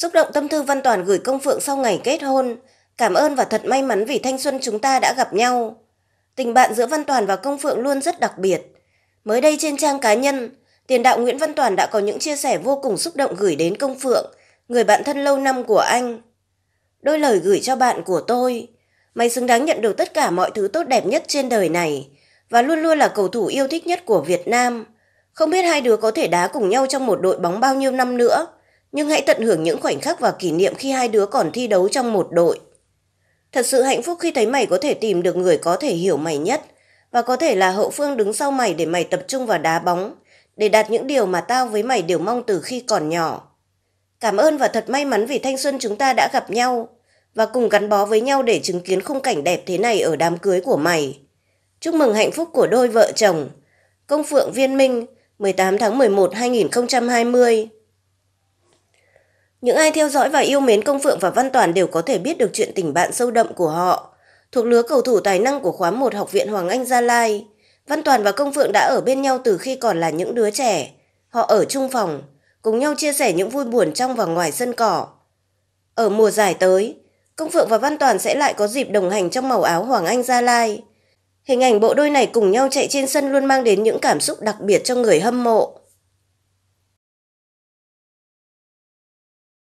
Xúc động tâm thư Văn Toàn gửi công phượng sau ngày kết hôn. Cảm ơn và thật may mắn vì thanh xuân chúng ta đã gặp nhau. Tình bạn giữa Văn Toàn và công phượng luôn rất đặc biệt. Mới đây trên trang cá nhân, tiền đạo Nguyễn Văn Toàn đã có những chia sẻ vô cùng xúc động gửi đến công phượng, người bạn thân lâu năm của anh. Đôi lời gửi cho bạn của tôi. Mày xứng đáng nhận được tất cả mọi thứ tốt đẹp nhất trên đời này và luôn luôn là cầu thủ yêu thích nhất của Việt Nam. Không biết hai đứa có thể đá cùng nhau trong một đội bóng bao nhiêu năm nữa – nhưng hãy tận hưởng những khoảnh khắc và kỷ niệm khi hai đứa còn thi đấu trong một đội. Thật sự hạnh phúc khi thấy mày có thể tìm được người có thể hiểu mày nhất và có thể là hậu phương đứng sau mày để mày tập trung vào đá bóng, để đạt những điều mà tao với mày đều mong từ khi còn nhỏ. Cảm ơn và thật may mắn vì thanh xuân chúng ta đã gặp nhau và cùng gắn bó với nhau để chứng kiến khung cảnh đẹp thế này ở đám cưới của mày. Chúc mừng hạnh phúc của đôi vợ chồng. Công Phượng Viên Minh, 18 tháng 11 2020 những ai theo dõi và yêu mến Công Phượng và Văn Toàn đều có thể biết được chuyện tình bạn sâu đậm của họ. Thuộc lứa cầu thủ tài năng của khóa 1 Học viện Hoàng Anh Gia Lai, Văn Toàn và Công Phượng đã ở bên nhau từ khi còn là những đứa trẻ. Họ ở chung phòng, cùng nhau chia sẻ những vui buồn trong và ngoài sân cỏ. Ở mùa giải tới, Công Phượng và Văn Toàn sẽ lại có dịp đồng hành trong màu áo Hoàng Anh Gia Lai. Hình ảnh bộ đôi này cùng nhau chạy trên sân luôn mang đến những cảm xúc đặc biệt cho người hâm mộ.